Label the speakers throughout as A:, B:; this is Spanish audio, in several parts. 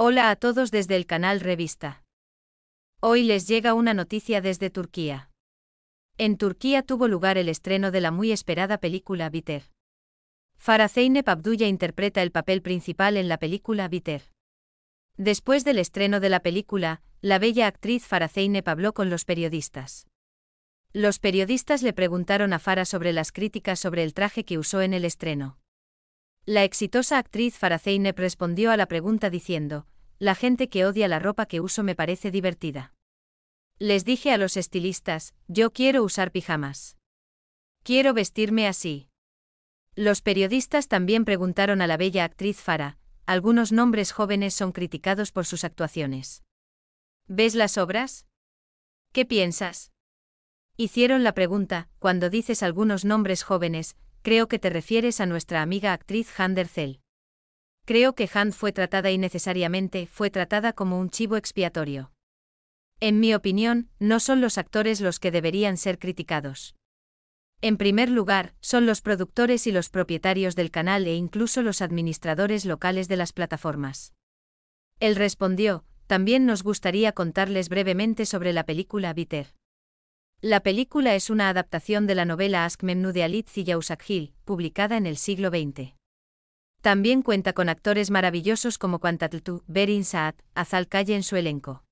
A: Hola a todos desde el canal Revista. Hoy les llega una noticia desde Turquía. En Turquía tuvo lugar el estreno de la muy esperada película Viter. Farah Pabduya interpreta el papel principal en la película Viter. Después del estreno de la película, la bella actriz Farah Zeynep habló con los periodistas. Los periodistas le preguntaron a Fara sobre las críticas sobre el traje que usó en el estreno. La exitosa actriz Farah respondió a la pregunta diciendo, la gente que odia la ropa que uso me parece divertida. Les dije a los estilistas, yo quiero usar pijamas. Quiero vestirme así. Los periodistas también preguntaron a la bella actriz Farah, algunos nombres jóvenes son criticados por sus actuaciones. ¿Ves las obras? ¿Qué piensas? Hicieron la pregunta, cuando dices algunos nombres jóvenes, creo que te refieres a nuestra amiga actriz Han Derzel. Creo que Han fue tratada innecesariamente, fue tratada como un chivo expiatorio. En mi opinión, no son los actores los que deberían ser criticados. En primer lugar, son los productores y los propietarios del canal e incluso los administradores locales de las plataformas. Él respondió, también nos gustaría contarles brevemente sobre la película Bitter. La película es una adaptación de la novela Ask Memnu de Alit Yausakhil, publicada en el siglo XX. También cuenta con actores maravillosos como Quantatltu, Berin Saad, Azal Calle en su elenco.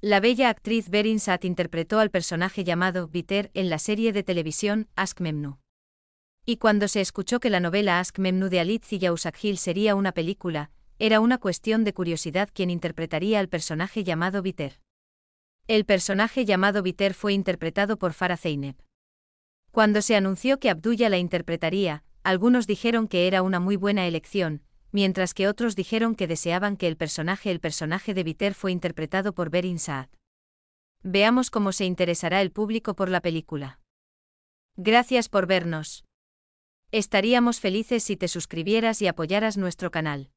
A: La bella actriz Berin Saad interpretó al personaje llamado Biter en la serie de televisión Ask Memnu. Y cuando se escuchó que la novela Ask Memnu de Alit Yausakhil sería una película, era una cuestión de curiosidad quién interpretaría al personaje llamado Biter. El personaje llamado Viter fue interpretado por Farah Zeynep. Cuando se anunció que Abdulla la interpretaría, algunos dijeron que era una muy buena elección, mientras que otros dijeron que deseaban que el personaje el personaje de Viter fue interpretado por Berin Saad. Veamos cómo se interesará el público por la película. Gracias por vernos. Estaríamos felices si te suscribieras y apoyaras nuestro canal.